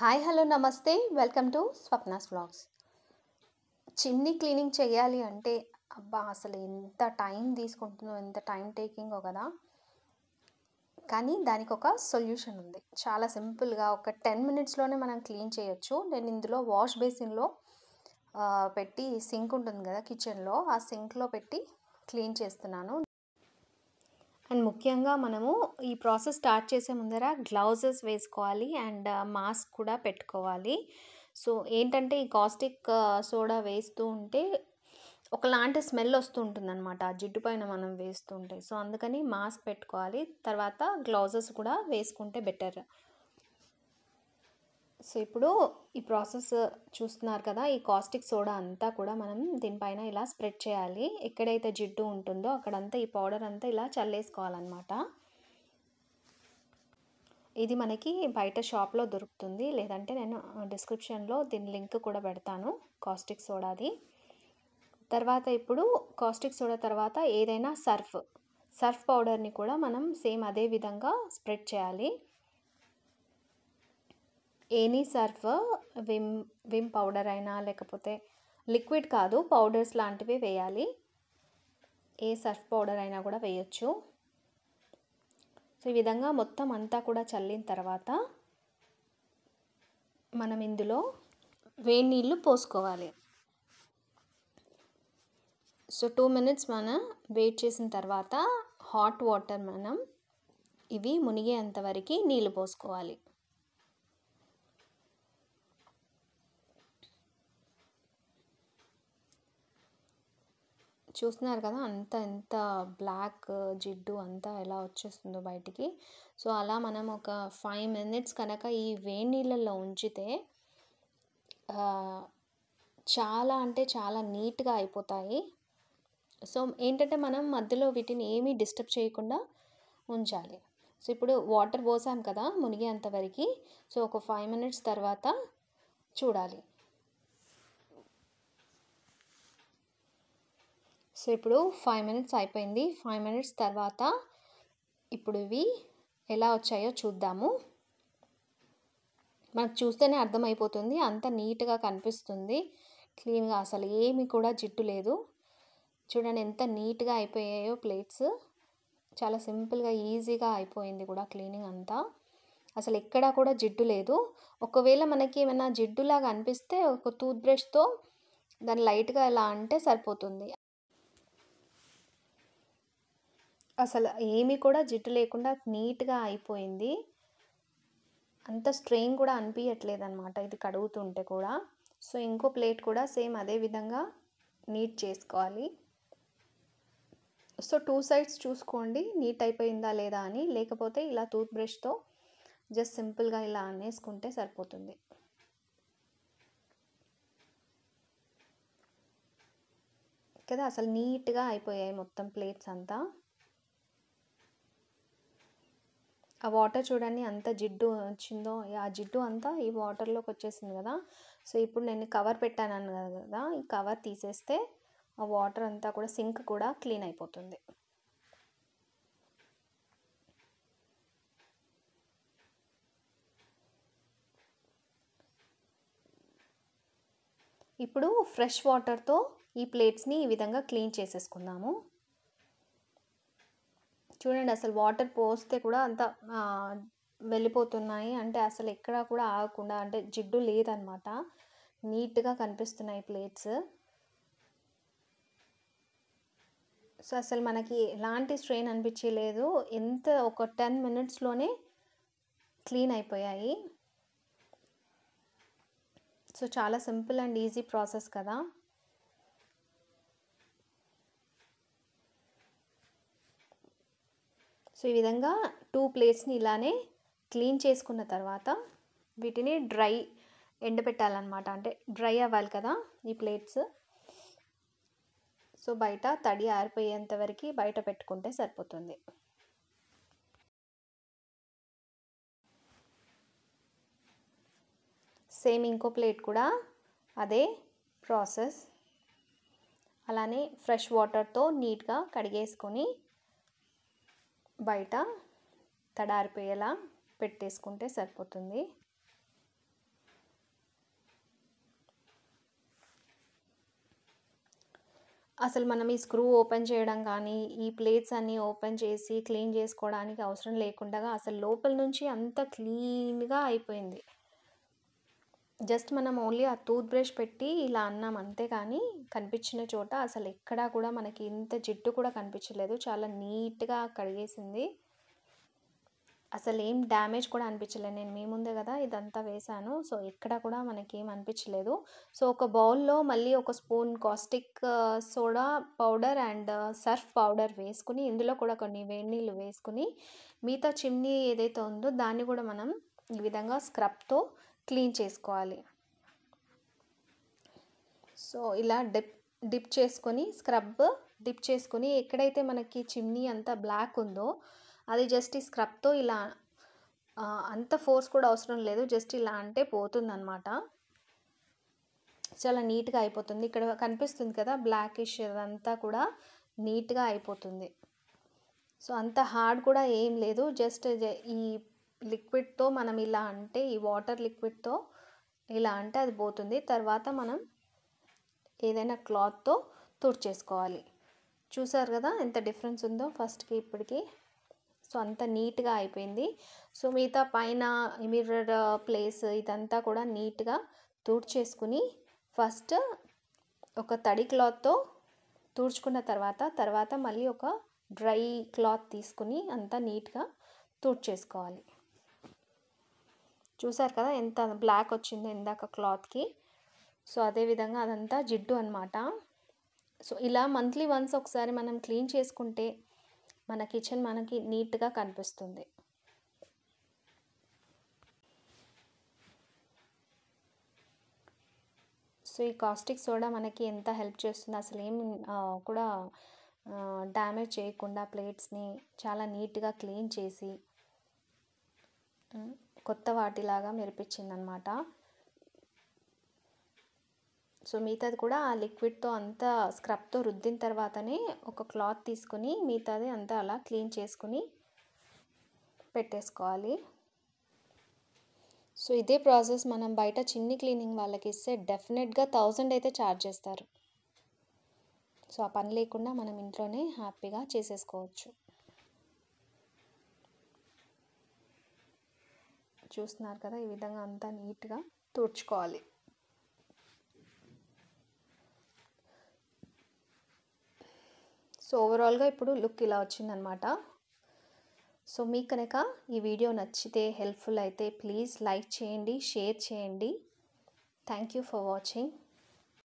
hi hello నమస్తే welcome to Swapna's blogs చిన్ని cleaning చేయాలి అంటే అబ్బా అసలు ఎంత టైం తీసుకుంటుందో ఎంత టైం టేకింగో కదా కానీ దానికి ఒక సొల్యూషన్ ఉంది చాలా సింపుల్గా ఒక టెన్ మినిట్స్లోనే మనం క్లీన్ చేయొచ్చు నేను ఇందులో వాష్ బేసిన్లో పెట్టి సింక్ ఉంటుంది కదా కిచెన్లో ఆ సింక్లో పెట్టి క్లీన్ చేస్తున్నాను అండ్ ముఖ్యంగా మనము ఈ ప్రాసెస్ స్టార్ట్ చేసే ముందర గ్లౌజెస్ వేసుకోవాలి అండ్ మాస్క్ కూడా పెట్టుకోవాలి సో ఏంటంటే ఈ కాస్టిక్ సోడా వేస్తూ ఉంటే ఒకలాంటి స్మెల్ వస్తూ అనమాట ఆ జిడ్డు పైన మనం వేస్తుంటే సో అందుకని మాస్క్ పెట్టుకోవాలి తర్వాత గ్లౌజెస్ కూడా వేసుకుంటే బెటర్ సో ఇప్పుడు ఈ ప్రాసెస్ చూస్తున్నారు కదా ఈ కాస్టిక్ సోడా అంతా కూడా మనం దీనిపైన ఇలా స్ప్రెడ్ చేయాలి ఎక్కడైతే జిడ్డు ఉంటుందో అక్కడంతా ఈ పౌడర్ అంతా ఇలా చల్లేసుకోవాలన్నమాట ఇది మనకి బయట షాప్లో దొరుకుతుంది లేదంటే నేను డిస్క్రిప్షన్లో దీని లింక్ కూడా పెడతాను కాస్టిక్ సోడాది తర్వాత ఇప్పుడు కాస్టిక్ సోడా తర్వాత ఏదైనా సర్ఫ్ సర్ఫ్ పౌడర్ని కూడా మనం సేమ్ అదే విధంగా స్ప్రెడ్ చేయాలి any Surf Vim Vim powder అయినా లేకపోతే లిక్విడ్ కాదు పౌడర్స్ లాంటివి వేయాలి ఏ సర్ఫ్ పౌడర్ అయినా కూడా వేయచ్చు సో ఈ విధంగా మొత్తం అంతా కూడా చల్లిన తర్వాత మనం ఇందులో వేడి నీళ్ళు పోసుకోవాలి సో టూ మినిట్స్ మనం వెయిట్ చేసిన తర్వాత హాట్ వాటర్ మనం ఇవి మునిగేంతవరకు నీళ్ళు పోసుకోవాలి చూస్తున్నారు కదా అంత ఎంత బ్లాక్ జిడ్డు అంతా ఎలా వచ్చేస్తుందో బయటికి సో అలా మనం ఒక ఫైవ్ మినిట్స్ కనుక ఈ వేడి నీళ్ళల్లో ఉంచితే చాలా అంటే చాలా నీట్గా అయిపోతాయి సో ఏంటంటే మనం మధ్యలో వీటిని ఏమీ డిస్టర్బ్ చేయకుండా ఉంచాలి సో ఇప్పుడు వాటర్ పోసాం కదా మునిగేంతవరకు సో ఒక ఫైవ్ మినిట్స్ తర్వాత చూడాలి సో ఇప్పుడు ఫైవ్ మినిట్స్ అయిపోయింది ఫైవ్ మినిట్స్ తర్వాత ఇప్పుడు ఇవి ఎలా వచ్చాయో చూద్దాము మనకు చూస్తేనే అర్థమైపోతుంది అంత నీట్గా కనిపిస్తుంది క్లీన్గా అసలు ఏమి కూడా జిట్టు లేదు చూడండి ఎంత నీట్గా అయిపోయాయో ప్లేట్స్ చాలా సింపుల్గా ఈజీగా అయిపోయింది కూడా క్లీనింగ్ అంతా అసలు ఎక్కడా కూడా జిడ్డు లేదు ఒకవేళ మనకి ఏమైనా జిడ్డులాగా అనిపిస్తే ఒక టూత్ బ్రష్తో దాన్ని లైట్గా ఎలా అంటే సరిపోతుంది అసలు ఏమీ కూడా జిడ్డు లేకుండా నీట్గా అయిపోయింది అంత స్ట్రెయిన్ కూడా అనిపించట్లేదు అనమాట ఇది కడుగుతుంటే కూడా సో ఇంకో ప్లేట్ కూడా సేమ్ అదే విధంగా నీట్ చేసుకోవాలి సో టూ సైడ్స్ చూసుకోండి నీట్ అయిపోయిందా లేదా అని లేకపోతే ఇలా టూత్ బ్రష్తో జస్ట్ సింపుల్గా ఇలా అనేసుకుంటే సరిపోతుంది కదా అసలు నీట్గా అయిపోయాయి మొత్తం ప్లేట్స్ అంతా ఆ వాటర్ చూడండి అంత జిడ్డు వచ్చిందో ఆ జిడ్డు అంతా ఈ వాటర్లోకి వచ్చేసింది కదా సో ఇప్పుడు నేను కవర్ పెట్టాను కదా ఈ కవర్ తీసేస్తే ఆ వాటర్ అంతా కూడా సింక్ కూడా క్లీన్ అయిపోతుంది ఇప్పుడు ఫ్రెష్ వాటర్తో ఈ ప్లేట్స్ని ఈ విధంగా క్లీన్ చేసేసుకుందాము చూడండి అసలు వాటర్ పోస్తే కూడా అంత వెళ్ళిపోతున్నాయి అంటే అసలు ఎక్కడా కూడా ఆగకుండా అంటే జిడ్డు లేదనమాట నీట్గా కనిపిస్తున్నాయి ప్లేట్స్ సో అసలు మనకి ఎలాంటి స్ట్రెయిన్ అనిపించలేదు ఎంత ఒక టెన్ మినిట్స్లోనే క్లీన్ అయిపోయాయి సో చాలా సింపుల్ అండ్ ఈజీ ప్రాసెస్ కదా సో ఈ విధంగా టూ ప్లేట్స్ని ఇలానే క్లీన్ చేసుకున్న తర్వాత వీటిని డ్రై ఎండబెట్టాలన్నమాట అంటే డ్రై అవ్వాలి కదా ఈ ప్లేట్స్ సో బయట తడి ఆరిపోయేంత వరకు బయట పెట్టుకుంటే సరిపోతుంది సేమ్ ఇంకో ప్లేట్ కూడా అదే ప్రాసెస్ అలానే ఫ్రెష్ వాటర్తో నీట్గా కడిగేసుకొని బయట తడారిపోయేలా పెట్టేసుకుంటే సరిపోతుంది అసలు మనం ఈ స్క్రూ ఓపెన్ చేయడం కానీ ఈ ప్లేట్స్ అన్నీ ఓపెన్ చేసి క్లీన్ చేసుకోవడానికి అవసరం లేకుండా అసలు లోపల నుంచి అంత క్లీన్గా అయిపోయింది జస్ట్ మనం ఓన్లీ ఆ టూత్ బ్రష్ పెట్టి ఇలా అన్నాం అంతే కానీ కనిపించిన చోట అసలు ఎక్కడా కూడా మనకి ఇంత జిడ్డు కూడా కనిపించలేదు చాలా నీట్గా కడిగేసింది అసలు ఏం డ్యామేజ్ కూడా అనిపించలేదు నేను మీ ముందే కదా ఇదంతా వేశాను సో ఎక్కడ కూడా మనకి ఏం అనిపించలేదు సో ఒక బౌల్లో మళ్ళీ ఒక spoon caustic soda powder and Surf powder వేసుకుని ఇందులో కూడా కొన్ని వేడి నీళ్ళు వేసుకుని మిగతా చిమ్నీ ఏదైతే ఉందో దాన్ని కూడా మనం ఈ విధంగా స్క్రబ్తో క్లీన్ చేసుకోవాలి సో ఇలా డిప్ డిప్ చేసుకొని స్క్రబ్ డిప్ చేసుకొని ఎక్కడైతే మనకి చిమ్నీ అంతా బ్లాక్ ఉందో అది జస్ట్ ఈ స్క్రబ్తో ఇలా అంత ఫోర్స్ కూడా అవసరం లేదు జస్ట్ ఇలా అంటే పోతుందన్నమాట చాలా నీట్గా అయిపోతుంది ఇక్కడ కనిపిస్తుంది కదా బ్లాకిష్ అదంతా కూడా నీట్గా అయిపోతుంది సో అంత హార్డ్ కూడా ఏం లేదు జస్ట్ ఈ లిక్విడ్తో మనం ఇలా అంటే ఈ వాటర్ లిక్విడ్తో ఇలా అంటే అది పోతుంది తర్వాత మనం ఏదైనా క్లాత్తో తుడిచేసుకోవాలి చూసారు కదా ఎంత డిఫరెన్స్ ఉందో ఫస్ట్కి ఇప్పటికి సో అంత నీట్గా అయిపోయింది సో మిగతా పైన మిర్రర్ ప్లేస్ ఇదంతా కూడా నీట్గా తుడిచేసుకుని ఫస్ట్ ఒక తడి క్లాత్తో తుడుచుకున్న తర్వాత తర్వాత మళ్ళీ ఒక డ్రై క్లాత్ తీసుకుని అంతా నీట్గా తుడిచేసుకోవాలి చూసారు కదా ఎంత బ్లాక్ వచ్చిందో ఇందాక క్లాత్కి సో అదేవిధంగా అదంతా జిడ్డు అనమాట సో ఇలా మంత్లీ వన్స్ ఒకసారి మనం క్లీన్ చేసుకుంటే మన కిచెన్ మనకి నీట్గా కనిపిస్తుంది సో ఈ కాస్టిక్ సోడా మనకి ఎంత హెల్ప్ చేస్తుంది అసలు ఏం కూడా డ్యామేజ్ చేయకుండా ప్లేట్స్ని చాలా నీట్గా క్లీన్ చేసి కొత్త వాటిలాగా మెరిపించింది అనమాట సో మిగతాది కూడా ఆ లిక్విడ్తో అంతా స్క్రబ్తో రుద్దిన తర్వాతనే ఒక క్లాత్ తీసుకుని మిగతాది అంతా అలా క్లీన్ చేసుకుని పెట్టేసుకోవాలి సో ఇదే ప్రాసెస్ మనం బయట చిన్ని క్లీనింగ్ వాళ్ళకి ఇస్తే డెఫినెట్గా థౌజండ్ అయితే ఛార్జ్ చేస్తారు సో ఆ పని లేకుండా మనం ఇంట్లోనే హ్యాపీగా చేసేసుకోవచ్చు చూస్తున్నారు కదా ఈ విధంగా అంతా నీట్గా తుడుచుకోవాలి సో ఓవరాల్గా ఇప్పుడు లుక్ ఇలా వచ్చిందనమాట సో మీకు కనుక ఈ వీడియో నచ్చితే హెల్ప్ఫుల్ అయితే ప్లీజ్ లైక్ చేయండి షేర్ చేయండి థ్యాంక్ యూ ఫర్ వాచింగ్